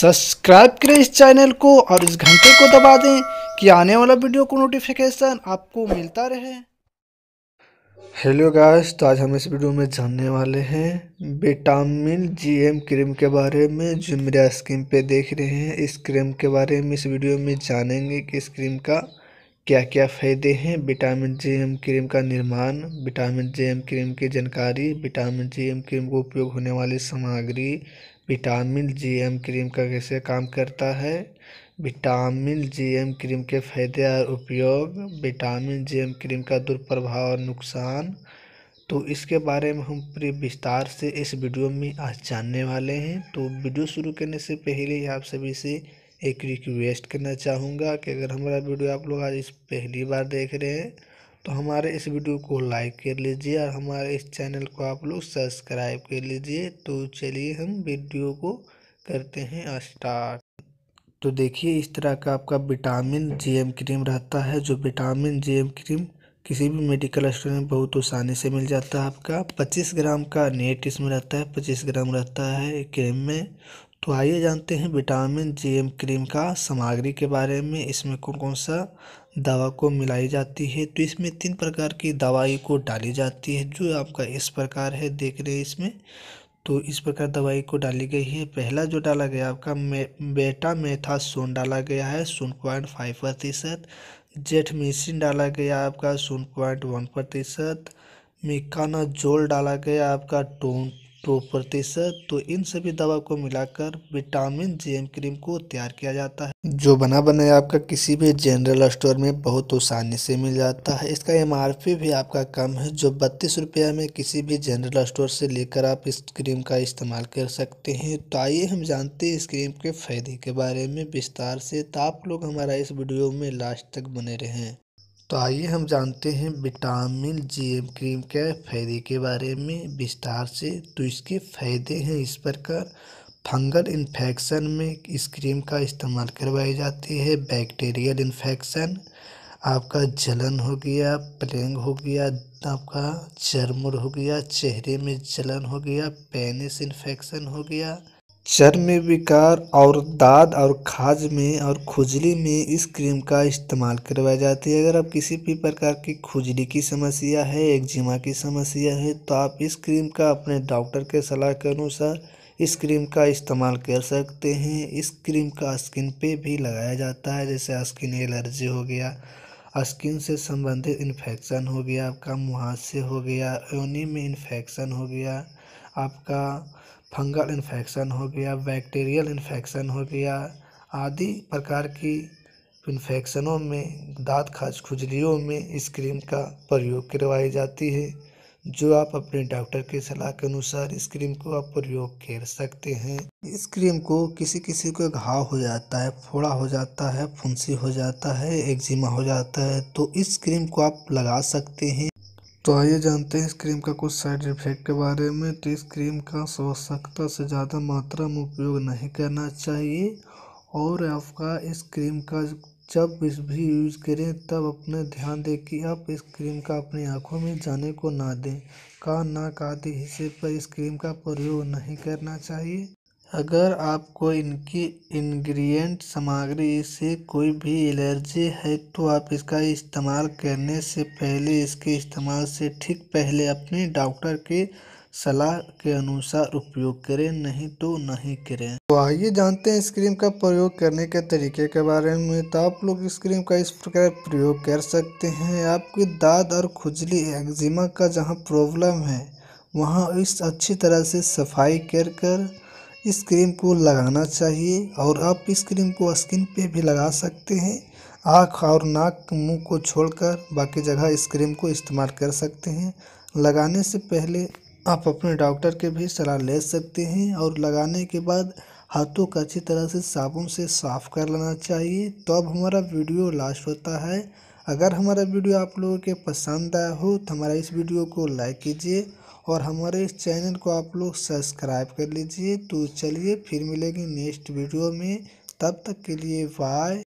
subscribe करें इस channel को और इस घंटे को दबा दें कि आने वाला वीडियो को नोटिफिकेशन आपको मिलता रहे हेलो गाइस तो आज हम इस वीडियो में जानने वाले हैं विटामिन जीएम क्रीम के बारे में जो मेरे स्क्रीन पे देख रहे हैं इस क्रीम के बारे में इस वीडियो में जानेंगे कि इस क्रीम का क्या क्या फ़ायदे हैं विटामिन जे एम क्रीम का निर्माण विटामिन जे एम क्रीम की जानकारी विटामिन जे एम क्रीम को उपयोग होने वाली सामग्री विटामिन जी एम क्रीम का कैसे काम करता है विटामिन जी एम क्रीम के फ़ायदे और उपयोग विटामिन जी एम क्रीम का दुष्प्रभाव और नुकसान तो इसके बारे में हम पूरे विस्तार से इस वीडियो में आज जानने वाले हैं तो वीडियो शुरू करने से पहले ही आप सभी से एक रिक्वेस्ट करना चाहूँगा कि अगर हमारा वीडियो आप लोग आज इस पहली बार देख रहे हैं तो हमारे इस वीडियो को लाइक कर लीजिए और हमारे इस चैनल को आप लोग सब्सक्राइब कर लीजिए तो चलिए हम वीडियो को करते हैं स्टार्ट तो देखिए इस तरह का आपका विटामिन जी एम क्रीम रहता है जो विटामिन जी एम क्रीम किसी भी मेडिकल स्टोर में बहुत आसानी से मिल जाता है आपका 25 ग्राम का नेट इसमें रहता है 25 ग्राम रहता है क्रीम में तो आइए जानते हैं विटामिन जे एम क्रीम का सामग्री के बारे में इसमें कौन कौन सा दवा को मिलाई जाती है तो इसमें तीन प्रकार की दवाई को डाली जाती है जो आपका इस प्रकार है देख रहे हैं इसमें तो इस प्रकार दवाई को डाली गई है पहला जो डाला गया आपका मे बेटा मेथा सोन डाला गया है शून्य पॉइंट फाइव प्रतिशत जेठमिसिन डाला गया आपका शून्य पॉइंट वन प्रतिशत मिकाना जोल डाला गया आपका टू दो प्रतिशत तो इन सभी दवा को मिलाकर विटामिन जेम क्रीम को तैयार किया जाता है जो बना बनाया आपका किसी भी जनरल स्टोर में बहुत आसानी से मिल जाता है इसका एम भी आपका कम है जो बत्तीस रुपया में किसी भी जनरल स्टोर से लेकर आप इस क्रीम का इस्तेमाल कर सकते हैं तो आइए हम जानते हैं इस क्रीम के फायदे के बारे में विस्तार से तो आप लोग हमारा इस वीडियो में लास्ट तक बने रहें तो आइए हम जानते हैं विटामिन जी एम क्रीम के फ़ायदे के बारे में विस्तार से तो इसके फ़ायदे हैं इस प्रकार फंगल इन्फेक्शन में इस क्रीम का इस्तेमाल करवाई जाती है बैक्टीरियल इन्फेक्शन आपका जलन हो गया प्लेंग हो गया आपका चरमुर हो गया चेहरे में जलन हो गया पेनिस इन्फेक्शन हो गया चर्म विकार और दाद और खाज में और खुजली में इस क्रीम का इस्तेमाल करवाई जाती है अगर आप किसी भी प्रकार की खुजली की समस्या है एक्जिमा की समस्या है तो आप इस क्रीम का अपने डॉक्टर के सलाह के अनुसार इस क्रीम का इस्तेमाल कर सकते हैं इस क्रीम का स्किन पे भी लगाया जाता है जैसे स्किन एलर्जी हो गया स्किन से संबंधित इन्फेक्शन हो गया आपका मुहासे हो गया योनी में इन्फेक्शन हो गया आपका फंगल इन्फेक्शन हो गया बैक्टीरियल इन्फेक्शन हो गया आदि प्रकार की इन्फेक्शनों में दाँत खाज खुजलियों में इस क्रीम का प्रयोग करवाई जाती है जो आप अपने डॉक्टर की सलाह के अनुसार इस क्रीम को आप प्रयोग कर सकते हैं इस क्रीम को किसी किसी को घाव हो जाता है फोड़ा हो जाता है फुंसी हो जाता है एक्जिमा हो जाता है तो इस क्रीम को आप लगा सकते हैं तो आइए जानते हैं इस क्रीम का कुछ साइड इफेक्ट के बारे में तो इस क्रीम का आवश्यकता से ज़्यादा मात्रा में उपयोग नहीं करना चाहिए और आपका इस क्रीम का जब भी यूज़ करें तब अपने ध्यान दें कि आप इस क्रीम का अपनी आँखों में जाने को ना दें कान नाक आदि हिस्से पर इस क्रीम का प्रयोग नहीं करना चाहिए अगर आपको इनकी इंग्रेडिएंट सामग्री से कोई भी एलर्जी है तो आप इसका इस्तेमाल करने से पहले इसके इस्तेमाल से ठीक पहले अपने डॉक्टर की सलाह के अनुसार उपयोग करें नहीं तो नहीं करें तो आइए जानते हैं इस क्रीम का प्रयोग करने के तरीके के बारे में तो आप लोग इस क्रीम का इस प्रकार प्रयोग कर सकते हैं आपकी दाद और खुजली एक्जिमा का जहाँ प्रॉब्लम है वहाँ इस अच्छी तरह से सफाई कर कर इस क्रीम को लगाना चाहिए और आप इस क्रीम को स्किन पे भी लगा सकते हैं आँख और नाक मुंह को छोड़कर बाकी जगह इस क्रीम को इस्तेमाल कर सकते हैं लगाने से पहले आप अपने डॉक्टर के भी सलाह ले सकते हैं और लगाने के बाद हाथों को अच्छी तरह से साबुन से साफ़ कर लेना चाहिए तो अब हमारा वीडियो लास्ट होता है अगर हमारा वीडियो आप लोगों के पसंद आया हो तो हमारा इस वीडियो को लाइक कीजिए और हमारे इस चैनल को आप लोग सब्सक्राइब कर लीजिए तो चलिए फिर मिलेंगे नेक्स्ट वीडियो में तब तक के लिए बाय